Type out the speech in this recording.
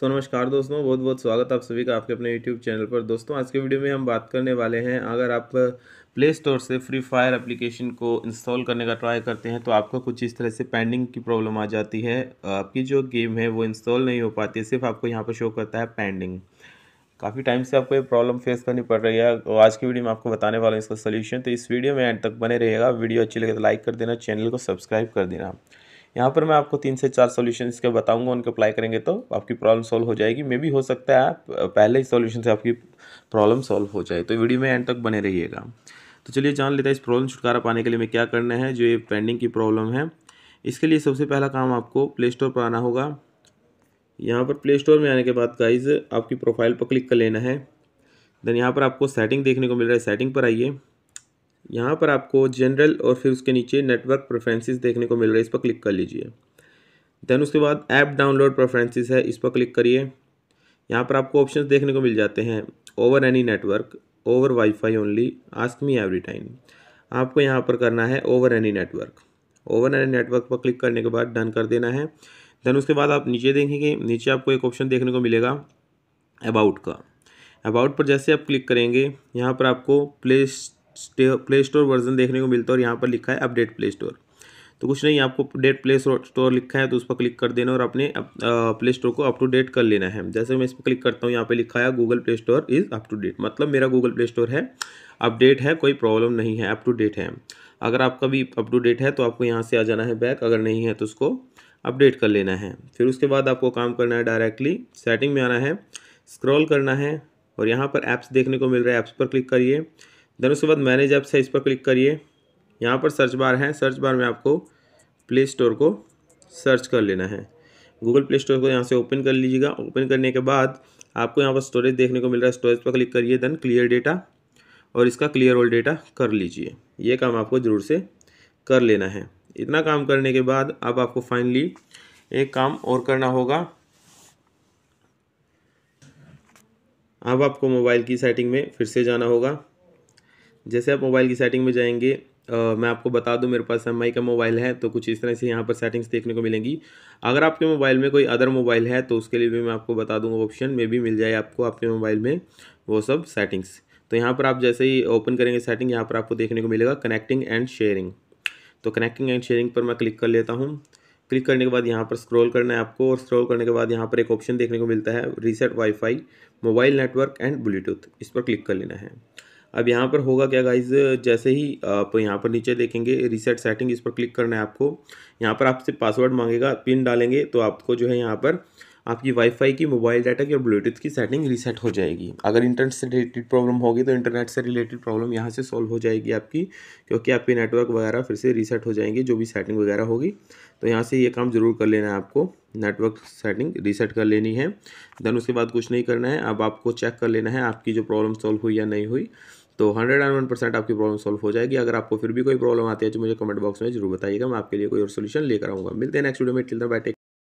सो so, नमस्कार दोस्तों बहुत बहुत स्वागत आप सभी का आपके अपने यूट्यूब चैनल पर दोस्तों आज के वीडियो में हम बात करने वाले हैं अगर आप प्ले स्टोर से फ्री फायर एप्लीकेशन को इंस्टॉल करने का ट्राई करते हैं तो आपको कुछ इस तरह से पेंडिंग की प्रॉब्लम आ जाती है आपकी जो गेम है वो इंस्टॉल नहीं हो पाती सिर्फ आपको यहाँ पर शो करता है पेंडिंग काफ़ी टाइम से आपको ये प्रॉब्लम फेस करनी पड़ रही है तो आज की वीडियो में आपको बताने वाला हूँ इसका सोल्यूशन तो इस वीडियो में एंड तक बने रहेगा वीडियो अच्छी लगे तो लाइक कर देना चैनल को सब्सक्राइब कर देना यहाँ पर मैं आपको तीन से चार सोल्यूशन इसके बताऊँगा उनके अप्लाई करेंगे तो आपकी प्रॉब्लम सॉल्व हो जाएगी मे भी हो सकता है आप पहले ही सोल्यूशन से आपकी प्रॉब्लम सॉल्व हो जाए तो वीडियो में एंड तक बने रहिएगा तो चलिए जान लेता है इस प्रॉब्लम छुटकारा पाने के लिए मैं क्या करना है जो ये पेंडिंग की प्रॉब्लम है इसके लिए सबसे पहला काम आपको प्ले स्टोर पर आना होगा यहाँ पर प्ले स्टोर में आने के बाद गाइज आपकी प्रोफाइल पर क्लिक कर लेना है देन यहाँ पर आपको सेटिंग देखने को मिल रहा है सेटिंग पर आइए यहाँ पर आपको जनरल और फिर उसके नीचे नेटवर्क प्रेफरेंसेस देखने को मिल रहा है इस पर क्लिक कर लीजिए देन उसके बाद ऐप डाउनलोड प्रेफरेंसेस है इस पर क्लिक करिए यहाँ पर आपको ऑप्शन देखने को मिल जाते हैं over any network over Wi-Fi only ask me every time आपको यहाँ पर करना है over any network over any network पर क्लिक करने के बाद डन कर देना है देन उसके बाद आप नीचे देखेंगे नीचे आपको एक ऑप्शन देखने को मिलेगा अबाउट का अबाउट पर जैसे आप क्लिक करेंगे यहाँ पर आपको प्ले प्ले स्टोर वर्जन देखने को मिलता है और यहाँ पर लिखा है अपडेट प्ले स्टोर तो कुछ नहीं आपको अपडेट प्ले स्टोर लिखा है तो उस पर क्लिक कर देना और अपने प्ले स्टोर को अप टू डेट कर लेना है जैसे मैं इस पर क्लिक करता हूँ यहाँ पे लिखा है Google play store is up to date मतलब मेरा गूगल प्ले स्टोर है अपडेट है कोई प्रॉब्लम नहीं है अप टू डेट है अगर आपका भी अप टू डेट है तो आपको यहाँ से आ जाना है बैक अगर नहीं है तो उसको अपडेट कर लेना है फिर उसके बाद आपको काम करना है डायरेक्टली सेटिंग में आना है स्क्रॉल करना है और यहाँ पर ऐप्स देखने को मिल रहा है ऐप्स पर क्लिक करिए देन उसके बाद मैनेज ऐप्स है इस पर क्लिक करिए यहाँ पर सर्च बार है सर्च बार में आपको प्ले स्टोर को सर्च कर लेना है गूगल प्ले स्टोर को यहाँ से ओपन कर लीजिएगा ओपन करने के बाद आपको यहाँ पर स्टोरेज देखने को मिल रहा है स्टोरेज पर क्लिक करिए देन क्लियर डेटा और इसका क्लियर ऑल डेटा कर लीजिए ये काम आपको ज़रूर से कर लेना है इतना काम करने के बाद अब आपको फाइनली एक काम और करना होगा अब आपको मोबाइल की सेटिंग में फिर से जाना होगा जैसे आप मोबाइल की सेटिंग में जाएंगे आ, मैं आपको बता दूं मेरे पास एम का मोबाइल है तो कुछ इस तरह से यहाँ पर सेटिंग्स देखने को मिलेंगी अगर आपके मोबाइल में कोई अदर मोबाइल है तो उसके लिए भी मैं आपको बता दूंगा ऑप्शन में भी मिल जाए आपको आपके मोबाइल में वो सब सेटिंग्स तो यहाँ पर आप जैसे ही ओपन करेंगे सेटिंग यहाँ पर आपको देखने को मिलेगा कनेक्टिंग एंड शेयरिंग तो कनेक्टिंग एंड शेयरिंग पर मैं क्लिक कर लेता हूँ क्लिक करने के बाद यहाँ पर स्क्रॉल करना है आपको और स्क्रॉल करने के बाद यहाँ पर एक ऑप्शन देखने को मिलता है reset wifi mobile network and bluetooth इस पर क्लिक कर लेना है अब यहाँ पर होगा क्या गाइज जैसे ही आप यहाँ पर नीचे देखेंगे रीसेट सेटिंग इस पर क्लिक करना है आपको यहाँ पर आपसे पासवर्ड मांगेगा पिन डालेंगे तो आपको जो है यहाँ पर आपकी वाईफाई की मोबाइल डाटा की और ब्लूटूथ की सेटिंग रीसेट हो जाएगी अगर इंटरनेट से रिलेटेड प्रॉब्लम होगी तो इंटरनेट से रिलेटेड प्रॉब्लम यहाँ से सॉल्व हो जाएगी आपकी क्योंकि आपके नेटवर्क वगैरह फिर से रीसेट हो जाएंगे जो भी सेटिंग वगैरह होगी तो यहाँ से ये काम ज़रूर कर लेना है आपको नेटवर्क सेटिंग रीसेट कर लेनी है देन उसके बाद कुछ नहीं करना है अब आपको चेक कर लेना है आपकी जो प्रॉब्लम सॉल्व हुई या नहीं हुई तो हंड्रेड एंड वन परसेंट आपकी प्रॉब्लम सॉल्व हो जाएगी अगर आपको फिर भी कोई प्रॉब्लम आती है तो मुझे कमेंट बॉक्स में जरूर बताइएगा मैं आपके लिए कोई और सोल्यूशन लेकर आऊँगा मिलते हैं नेक्स्ट वीडियो में टिल द बैठे